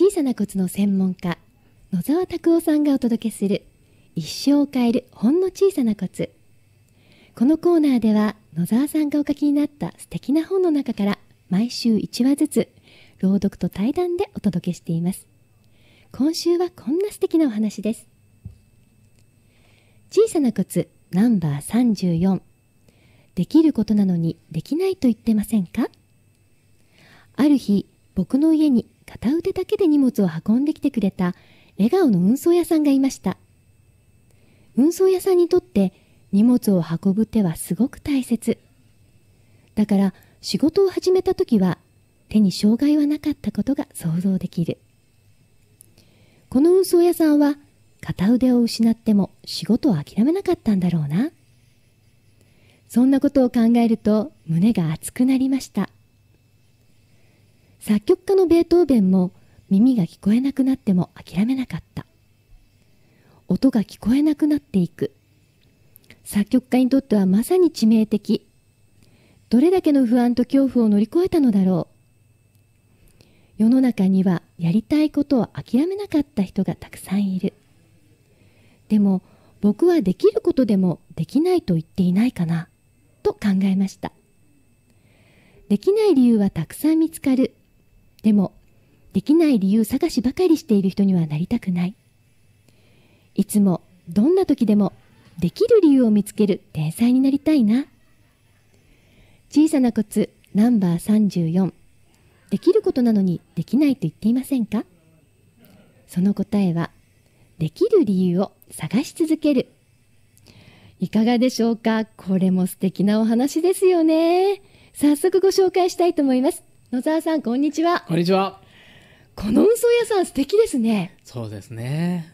小さなコツの専門家野沢拓夫さんがお届けする一生を変えるほんの小さなコツこのコーナーでは野沢さんがお書きになった素敵な本の中から毎週1話ずつ朗読と対談でお届けしています今週はこんな素敵なお話です小さなコツナンバー34できることなのにできないと言ってませんかある日僕の家に片腕だけで荷物を運んできてくれた笑顔の運送屋さんがいました。運送屋さんにとって荷物を運ぶ手はすごく大切。だから仕事を始めた時は手に障害はなかったことが想像できる。この運送屋さんは片腕を失っても仕事を諦めなかったんだろうな。そんなことを考えると胸が熱くなりました。作曲家のベートーベンも耳が聞こえなくなっても諦めなかった音が聞こえなくなっていく作曲家にとってはまさに致命的どれだけの不安と恐怖を乗り越えたのだろう世の中にはやりたいことを諦めなかった人がたくさんいるでも僕はできることでもできないと言っていないかなと考えましたできない理由はたくさん見つかるでも、できない理由探しばかりしている人にはなりたくない。いつも、どんな時でも、できる理由を見つける天才になりたいな。小さなコツナンバー34。できることなのにできないと言っていませんかその答えは、できる理由を探し続ける。いかがでしょうかこれも素敵なお話ですよね。早速ご紹介したいと思います。野沢さんこんにちはこんにちはこの運送屋さん素敵ですねそうですね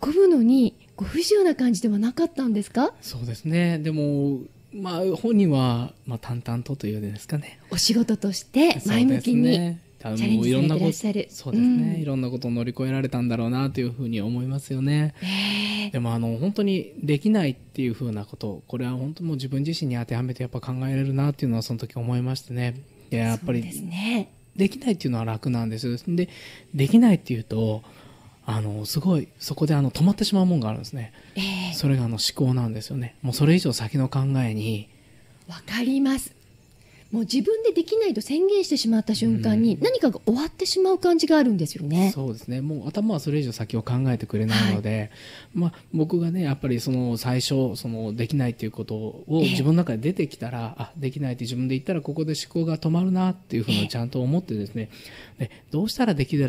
運ぶのにご不自由な感じではなかったんですかそうですねでもまあ本人はまあ淡々とというですかねお仕事として前向きに多分もういろんなことそうですね、うん、いろんなことを乗り越えられたんだろうなというふうに思いますよね、えー、でもあの本当にできないっていうふうなことこれは本当もう自分自身に当てはめてやっぱ考えれるなっていうのはその時思いましてねいややっぱりでねできないっていうのは楽なんですで、できないっていうと、あの、すごい、そこであの止まってしまうもんがあるんですね。えー、それがあの思考なんですよね。もうそれ以上先の考えに。わかります。もう自分でできないと宣言してしまった瞬間に、何かが終わってしまう感じがあるんですよね。うそうですね。もう頭はそれ以上先を考えてくれないので、はい、まあ僕がね、やっぱりその最初、そのできないということを自分の中で出てきたら、えー、あ、できないって自分で言ったらここで思考が止まるなっていうふうにちゃんと思ってですね、えー、でどうしたらできる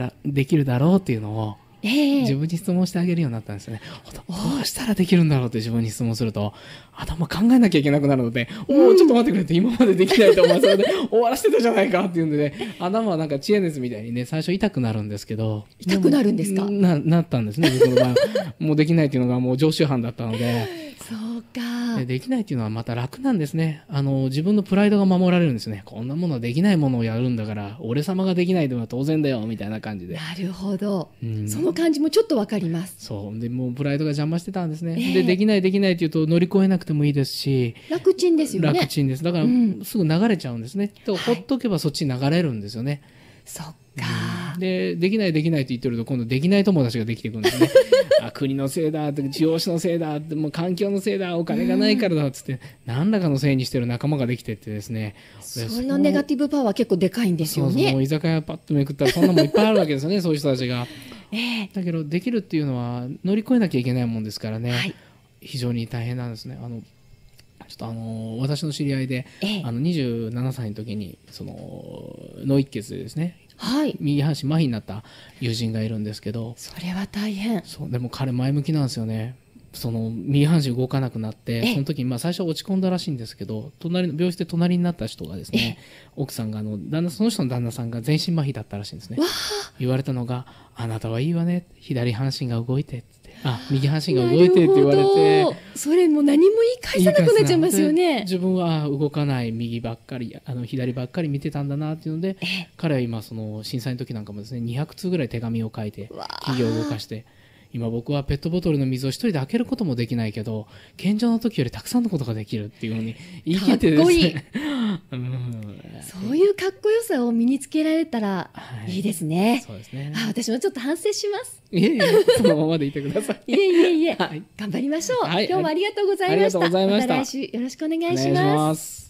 だろうっていうのを、自分に質問してあげるようになったんですよね。どうしたらできるんだろうって自分に質問すると頭考えなきゃいけなくなるので、おお、ちょっと待ってくれって今までできないと思わせで終わらせてたじゃないかっていうんでね頭はなんか知恵熱みたいにね最初痛くなるんですけど痛くなるんですかななったんですね僕の場合もうできないっていうのがもう常習犯だったので。そうかでできないっていうのはまた楽なんですねあの自分のプライドが守られるんですねこんなものできないものをやるんだから俺様ができないのは当然だよみたいな感じでなるほど、うん、その感じもちょっとわかりますそうでもうプライドが邪魔してたんですね、えー、でできないできないっていうと乗り越えなくてもいいですし楽ちんですよね楽ちんですだから、すぐ流れちゃうんですね、うん、とほっとけばそっちに流れるんですよね、はい、そっか、でできないできないと言ってると今度できない友達ができてくるんですね あ国のせいだって地方紙のせいだってもう環境のせいだお金がないからだっつって何らかのせいにしてる仲間ができてってですねそんなネガティブパワー結構でかいんですよねそうそう居酒屋パッとめくったらそんなもいっぱいあるわけですよね そういう人たちが、えー、だけどできるっていうのは乗り越えなきゃいけないもんですからね、はい、非常に大変なんですねあのちょっとあの私の知り合いで、ええ、あの27歳の時にその脳一血でですねはい、右半身麻痺になった友人がいるんですけどそれは大変そうでも彼前向きなんですよねその右半身動かなくなってその時にまあ最初落ち込んだらしいんですけど隣の病室で隣になった人がですね奥さんがあの旦那その人の旦那さんが全身麻痺だったらしいんですね言われたのが「あなたはいいわね左半身が動いて」ってあ右半身が動いてって言われてそれもう何も言い返さなくなっちゃいますよね自分は動かない右ばっかりあの左ばっかり見てたんだなっていうので彼は今その震災の時なんかもですね200通ぐらい手紙を書いて企業を動かして。今僕はペットボトルの水を一人で開けることもできないけど健常の時よりたくさんのことができるっていうふうに 言い切ってですね そういうかっこよさを身につけられたらいいですね、はい、そうですねあ私もちょっと反省しますいえいえそのままでいてください いえいえいえ、はい、頑張りましょう、はい、今日もありがとうございましたまた来週よろしくお願いします